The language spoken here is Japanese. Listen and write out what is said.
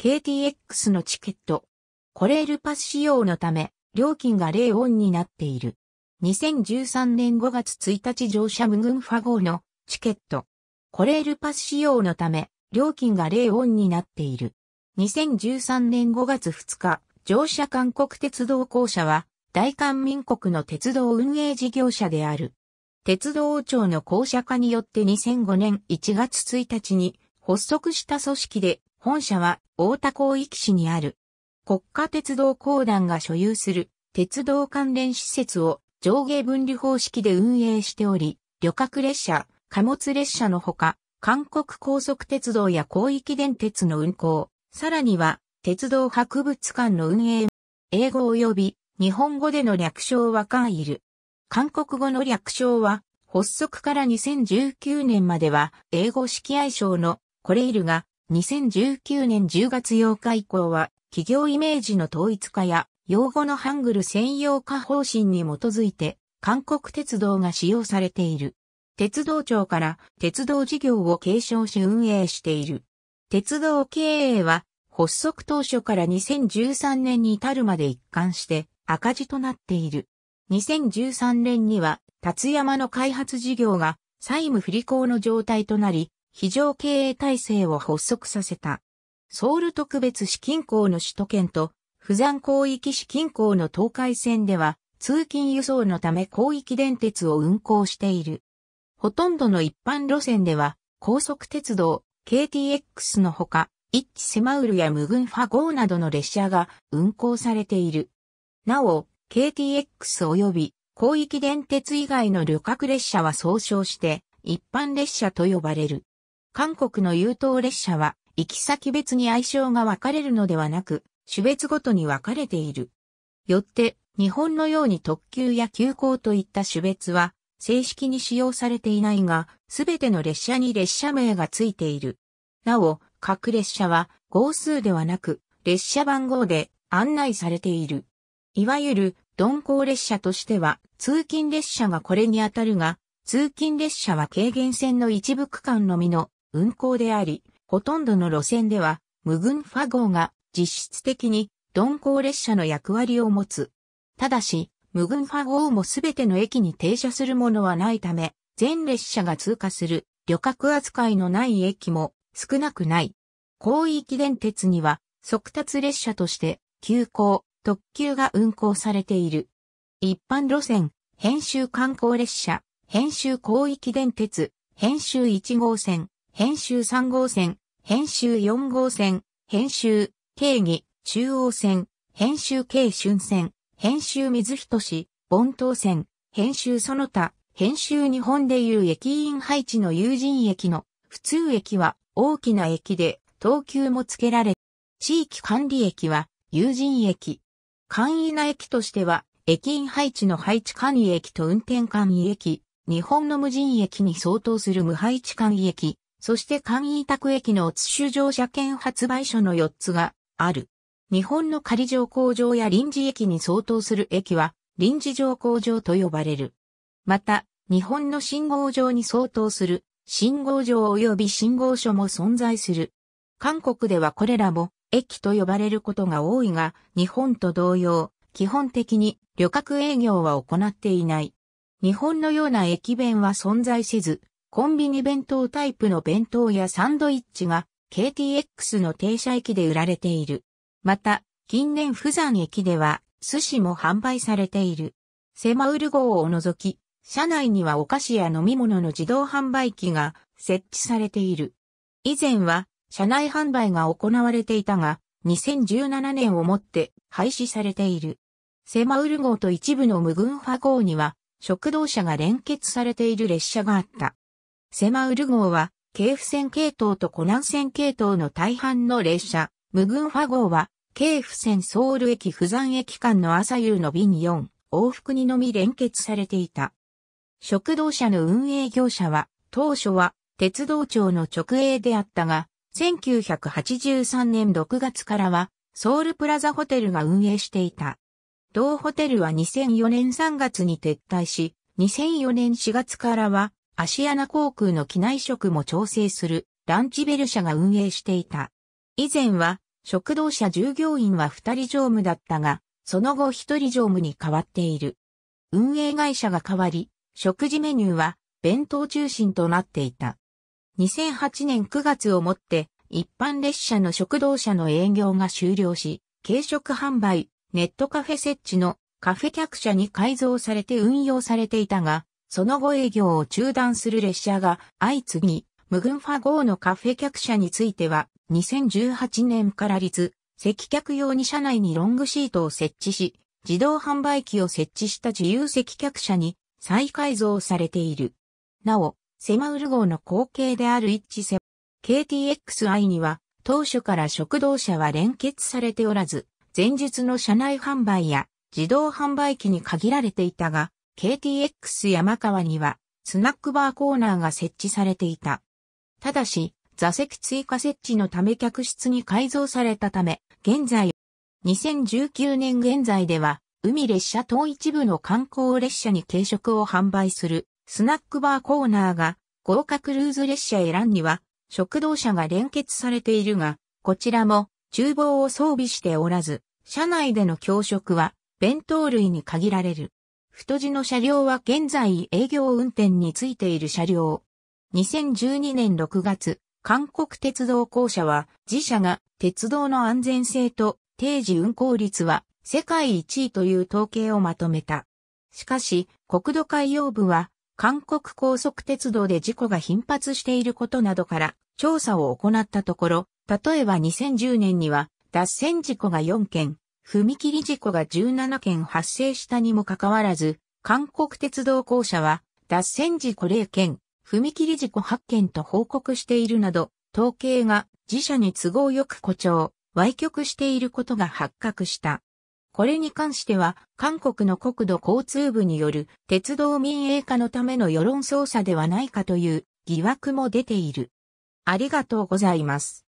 KTX のチケット。コレールパス仕様のため、料金が0オンになっている。2013年5月1日乗車無群ファ号のチケット。コレールパス仕様のため、料金が0オンになっている。2013年5月2日、乗車韓国鉄道公社は、大韓民国の鉄道運営事業者である。鉄道庁の公社化によって2005年1月1日に発足した組織で本社は大田港域市にある国家鉄道公団が所有する鉄道関連施設を上下分離方式で運営しており、旅客列車、貨物列車のほか、韓国高速鉄道や広域電鉄の運行、さらには鉄道博物館の運営、英語及び日本語での略称はカイル。韓国語の略称は、発足から2019年までは英語式愛称のコレイルが2019年10月8日以降は、企業イメージの統一化や、用語のハングル専用化方針に基づいて、韓国鉄道が使用されている。鉄道庁から鉄道事業を継承し運営している。鉄道経営は、発足当初から2013年に至るまで一貫して赤字となっている。2013年には、達山の開発事業が債務不履行の状態となり、非常経営体制を発足させた。ソウル特別資金郊の首都圏と、釜山広域資金郊の東海線では、通勤輸送のため広域電鉄を運行している。ほとんどの一般路線では、高速鉄道、KTX のほか、イッチセマウルやムグンファ号などの列車が運行されている。なお、KTX 及び広域電鉄以外の旅客列車は総称して、一般列車と呼ばれる。韓国の優等列車は、行き先別に相性が分かれるのではなく、種別ごとに分かれている。よって、日本のように特急や急行といった種別は、正式に使用されていないが、すべての列車に列車名がついている。なお、各列車は号数ではなく、列車番号で案内されている。いわゆる、鈍行列車としては、通勤列車がこれにあたるが、通勤列車は軽減線の一部区間のみの運行であり、ほとんどの路線では、無群ファ号が実質的に鈍行列車の役割を持つ。ただし、無群ファ号もすべての駅に停車するものはないため、全列車が通過する旅客扱いのない駅も少なくない。広域電鉄には速達列車として急行、特急が運行されている。一般路線、編集観光列車、編集広域電鉄、編集1号線、編集3号線、編集4号線、編集、定義、中央線、編集京春線、編集水人市、盆東線、編集その他、編集日本でいう駅員配置の友人駅の、普通駅は大きな駅で、等級も付けられ、地域管理駅は友人駅。簡易な駅としては、駅員配置の配置管理駅と運転管理駅、日本の無人駅に相当する無配置管理駅、そして簡易委託駅の津州乗車券発売所の4つがある。日本の仮乗降場や臨時駅に相当する駅は臨時乗降場と呼ばれる。また、日本の信号場に相当する信号場及び信号所も存在する。韓国ではこれらも駅と呼ばれることが多いが、日本と同様、基本的に旅客営業は行っていない。日本のような駅弁は存在せず、コンビニ弁当タイプの弁当やサンドイッチが KTX の停車駅で売られている。また、近年富山駅では寿司も販売されている。セマウル号を除き、車内にはお菓子や飲み物の自動販売機が設置されている。以前は車内販売が行われていたが、2017年をもって廃止されている。セマウル号と一部の無群派号には、食堂車が連結されている列車があった。セマウル号は、京府線系統と湖南線系統の大半の列車、無群ファ号は、京府線ソウル駅釜山駅間の朝夕の便4、往復にのみ連結されていた。食堂車の運営業者は、当初は鉄道庁の直営であったが、1983年6月からは、ソウルプラザホテルが運営していた。同ホテルは2004年3月に撤退し、2004年4月からは、アシアナ航空の機内食も調整するランチベル社が運営していた。以前は食堂車従業員は2人乗務だったが、その後1人乗務に変わっている。運営会社が変わり、食事メニューは弁当中心となっていた。2008年9月をもって一般列車の食堂車の営業が終了し、軽食販売、ネットカフェ設置のカフェ客車に改造されて運用されていたが、その後営業を中断する列車が相次ぎ、無群ファ号のカフェ客車については、2018年から立、席客用に車内にロングシートを設置し、自動販売機を設置した自由席客車に再改造されている。なお、セマウル号の後継である一致セ KTXI には、当初から食堂車は連結されておらず、前述の車内販売や自動販売機に限られていたが、KTX 山川には、スナックバーコーナーが設置されていた。ただし、座席追加設置のため客室に改造されたため、現在、2019年現在では、海列車等一部の観光列車に軽食を販売するスナックバーコーナーが豪華クルーズ列車エランには食堂車が連結されているが、こちらも厨房を装備しておらず、車内での教食は弁当類に限られる。太字の車両は現在営業運転についている車両。2012年6月、韓国鉄道公社は、自社が鉄道の安全性と定時運行率は世界1位という統計をまとめた。しかし、国土海洋部は、韓国高速鉄道で事故が頻発していることなどから調査を行ったところ、例えば2010年には脱線事故が4件、踏切事故が17件発生したにもかかわらず、韓国鉄道公社は、脱線事故0件、踏切事故8件と報告しているなど、統計が自社に都合よく誇張、歪曲していることが発覚した。これに関しては、韓国の国土交通部による鉄道民営化のための世論操作ではないかという疑惑も出ている。ありがとうございます。